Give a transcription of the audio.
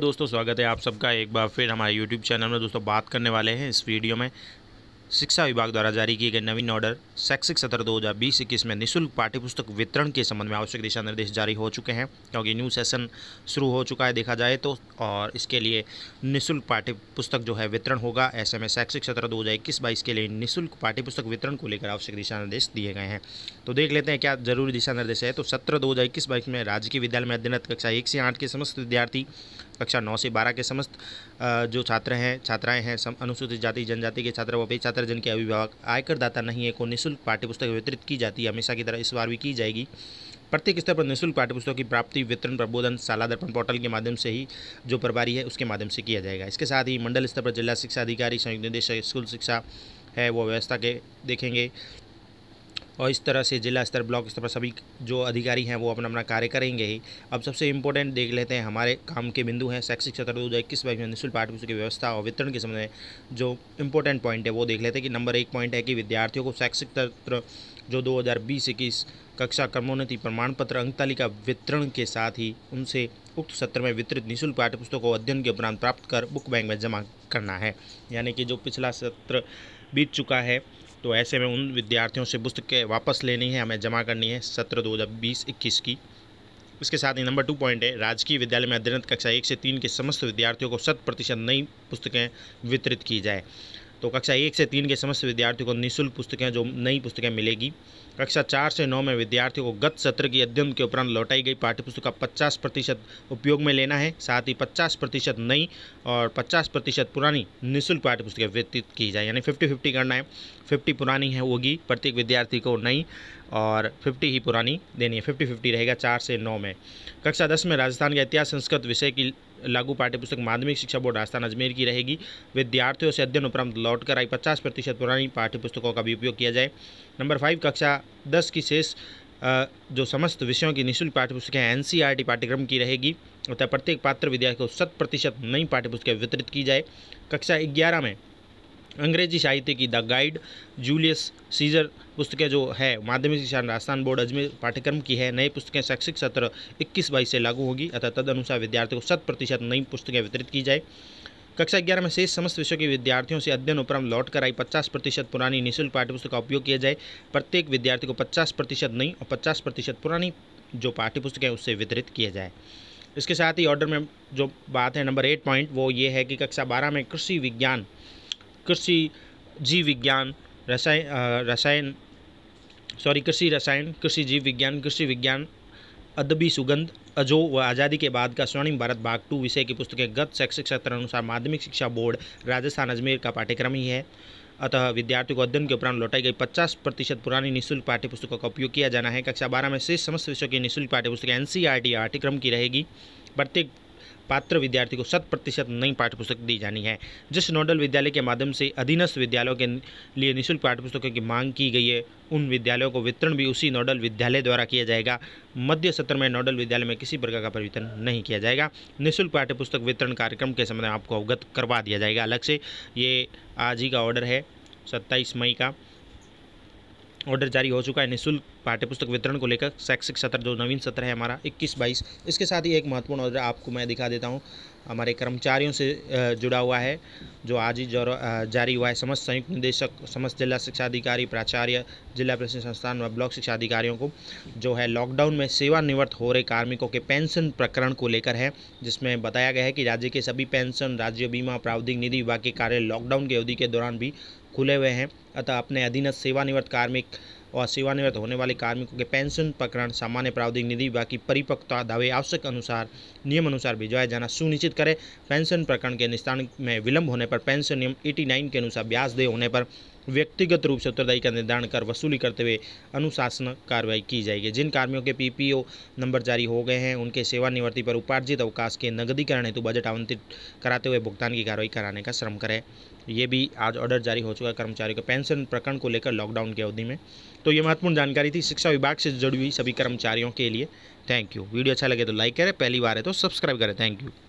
दोस्तों स्वागत है आप सबका एक बार फिर हमारे यूट्यूब चैनल में दोस्तों बात करने वाले हैं इस वीडियो में शिक्षा विभाग द्वारा जारी किए गए नवीन ऑर्डर शैक्षिक सत्र दो हज़ार बीस इक्कीस में निःशुल्क पाठ्यपुस्तक वितरण के संबंध में आवश्यक दिशा निर्देश जारी हो चुके हैं क्योंकि न्यू सेशन शुरू हो चुका है देखा जाए तो और इसके लिए निःशुल्क पाठ्यपुस्तक जो है वितरण होगा ऐसे में शैक्षिक सत्र दो हज़ार इक्कीस बाईस के लिए निःशुल्क पाठ्यपुस्तक वितरण को लेकर आवश्यक दिशा निर्देश दिए गए हैं तो देख लेते हैं क्या जरूरी दिशा निर्देश है तो सत्र दो हज़ार इक्कीस बाईस में राजकीय विद्यालय में अध्ययनत कक्षा एक से आठ के समस्त विद्यार्थी कक्षा नौ से बारह के समस्त जो छात्र हैं छात्राएं हैं सम अनुसूचित जाति जनजाति के छात्र व पेज छात्र जिनके अभिभावक आयकरदाता नहीं है को निःशुल्क पाठ्यपुस्तक वितरित की जाती है हमेशा की तरह इस बार भी की जाएगी प्रत्येक स्तर पर निःशुल्क पाठ्यपुस्तक की प्राप्ति वितरण प्रबोधन शाला दर्पण पोर्टल के माध्यम से ही जो प्रभारी है उसके माध्यम से किया जाएगा इसके साथ ही मंडल स्तर पर जिला शिक्षा अधिकारी संयुक्त निदेशक स्कूल शिक्षा है वो व्यवस्था के देखेंगे और इस तरह से जिला स्तर ब्लॉक स्तर पर सभी जो अधिकारी हैं वो अपना अपना कार्य करेंगे ही अब सबसे इम्पोर्टेंट देख लेते हैं हमारे काम के बिंदु हैं शैक्षिक सत्र दो हज़ार इक्कीस में निःशुल्क पाठ्यपुस्तक की व्यवस्था और वितरण के समय जो इम्पोर्टेंट पॉइंट है वो देख लेते हैं कि नंबर एक पॉइंट है कि विद्यार्थियों को शैक्षिक सत्र जो दो हज़ार बीस इक्कीस कक्षा कर्मोन्नति प्रमाण पत्र अंकतालिका वितरण के साथ ही उनसे उक्त सत्र में वितरित निःशुल्क पाठ्यपुस्तकों को अध्ययन के उपरांत प्राप्त कर बुक बैंक में जमा करना है यानी कि जो पिछला सत्र बीत चुका है तो ऐसे में उन विद्यार्थियों से पुस्तकें वापस लेनी है हमें जमा करनी है सत्र दो हज़ार बीस इक्कीस की इसके साथ ही नंबर टू पॉइंट है राजकीय विद्यालय में अध्ययनरत कक्षा एक से तीन के समस्त विद्यार्थियों को शत प्रतिशत नई पुस्तकें वितरित की जाए तो कक्षा एक से तीन के समस्त विद्यार्थियों को निःशुल्क पुस्तकें जो नई पुस्तकें मिलेगी कक्षा चार से नौ में विद्यार्थियों को गत सत्र की अध्ययन के उपरांत लौटाई गई पाठ्यपुस्तक का पचास प्रतिशत उपयोग में लेना है साथ ही पचास प्रतिशत नई और पचास प्रतिशत पुरानी निःशुल्क पाठ्यपुस्तकें वितरित की जाए यानी फिफ्टी फिफ्टी करना है फिफ्टी पुरानी है होगी प्रत्येक विद्यार्थी को नई और फिफ्टी ही पुरानी देनी है फिफ्टी फिफ्टी रहेगा चार से नौ में कक्षा दस में राजस्थान के इतिहास संस्कृत विषय की लागू पाठ्यपुस्तक माध्यमिक शिक्षा बोर्ड राजस्थान अजमेर की रहेगी विद्यार्थियों से अध्ययन उपरांत लौट कर आई पचास प्रतिशत पुरानी पाठ्यपुस्तकों का भी उपयोग किया जाए नंबर फाइव कक्षा दस की शेष जो समस्त विषयों की निःशुल्क पाठ्यपुस्तकें एन पाठ्यक्रम की रहेगी अतः प्रत्येक पात्र विद्यार्थी को शत प्रतिशत नई पाठ्यपुस्तकें वितरित की जाए कक्षा ग्यारह में अंग्रेजी साहित्य की द गाइड जूलियस सीजर पुस्तकें जो है माध्यमिक शिक्षा राजस्थान बोर्ड अजमेर पाठ्यक्रम की है नई पुस्तकें शैक्षिक सत्र इक्कीस बाईस से लागू होगी अतः तद अनुसार विद्यार्थियों को शत प्रतिशत नई पुस्तकें वितरित की जाए कक्षा ग्यारह में शेष समस्त विषयों के विद्यार्थियों से अध्ययन उपरांत लौट कर आई पचास प्रतिशत पुरानी निःशुल्क पाठ्यपुस्तक का उपयोग किया जाए प्रत्येक विद्यार्थी को पचास प्रतिशत नई और पचास प्रतिशत पुरानी जो पाठ्यपुस्तक है उससे वितरित किया जाए इसके साथ ही ऑर्डर में जो बात है नंबर एट पॉइंट वो ये है कि कक्षा बारह में कृषि विज्ञान कृषि जीव विज्ञान रसायन रसायन सॉरी कृषि रसायन कृषि जीव विज्ञान कृषि विज्ञान अदबी सुगंध अजो व आज़ादी के बाद का स्वर्णिम भारत भाग टू विषय की पुस्तकें गत शैक्षिक सत्र अनुसार माध्यमिक शिक्षा बोर्ड राजस्थान अजमेर का पाठ्यक्रम ही है अतः विद्यार्थियों को अध्ययन के उपरांत लौटाई गई 50 प्रतिशत पुरानी निःशुल्क पाठ्यपुस्तकों का उपयोग किया जाना है कक्षा बारह में शेष समस्त विषयों की निःशुल्क पाठ्यपुस्तकें एन सी पाठ्यक्रम की रहेगी प्रत्येक पात्र विद्यार्थी को शत प्रतिशत नई पाठ्यपुस्तक दी जानी है जिस नोडल विद्यालय के माध्यम से अधीनस्थ विद्यालयों के लिए निःशुल्क पाठ्यपुस्तकों की मांग की गई है उन विद्यालयों को वितरण भी उसी नोडल विद्यालय द्वारा किया जाएगा मध्य सत्र में नोडल विद्यालय में किसी प्रकार का परिवर्तन नहीं किया जाएगा निःशुल्क पाठ्यपुस्तक वितरण कार्यक्रम के संबंध में आपको अवगत करवा दिया जाएगा अलग से ये आज ही का ऑर्डर है सत्ताईस मई का ऑर्डर जारी हो चुका है निःशुल्क पाठ्यपुस्तक वितरण को लेकर शैक्षिक सत्र जो नवीन सत्र है हमारा इक्कीस बाईस इसके साथ ही एक महत्वपूर्ण ऑर्डर आपको मैं दिखा देता हूँ हमारे कर्मचारियों से जुड़ा हुआ है जो आज ही जारी हुआ है समस्त संयुक्त निदेशक समस्त जिला शिक्षा अधिकारी प्राचार्य जिला प्रशिक्षण संस्थान व ब्लॉक शिक्षा अधिकारियों को जो है लॉकडाउन में सेवानिवृत्त हो रहे कार्मिकों के पेंशन प्रकरण को लेकर है जिसमें बताया गया है कि राज्य के सभी पेंशन राज्य बीमा प्रावधिक निधि विभाग के कार्य लॉकडाउन की अवधि के दौरान भी खुले हुए हैं अतः अपने अधीनस्थ सेवानिवृत्त कार्मिक और सेवानिवृत्त होने वाले कार्मिकों के पेंशन प्रकरण सामान्य प्रावधिक निधि विभाग की परिपक्वता दावे आवश्यक अनुसार नियम अनुसार भिजवाया जाना सुनिश्चित करें पेंशन प्रकरण के निस्तारण में विलंब होने पर पेंशन नियम 89 के अनुसार ब्याज देय होने पर व्यक्तिगत रूप से उत्तरदायी का निर्धारण कर वसूली करते हुए अनुशासन कार्रवाई की जाएगी जिन कार्मियों के पीपीओ नंबर जारी हो गए हैं उनके सेवानिवृत्ति पर उपार्जित अवकाश के नगदीकरण हेतु बजट आवंटित कराते हुए भुगतान की कार्रवाई कराने का श्रम करें ये भी आज ऑर्डर जारी हो चुका है कर्मचारियों के पेंशन प्रकरण को लेकर लॉकडाउन की अवधि में तो ये महत्वपूर्ण जानकारी थी शिक्षा विभाग से जुड़ी हुई सभी कर्मचारियों के लिए थैंक यू वीडियो अच्छा लगे तो लाइक करें पहली बार है तो सब्सक्राइब करें थैंक यू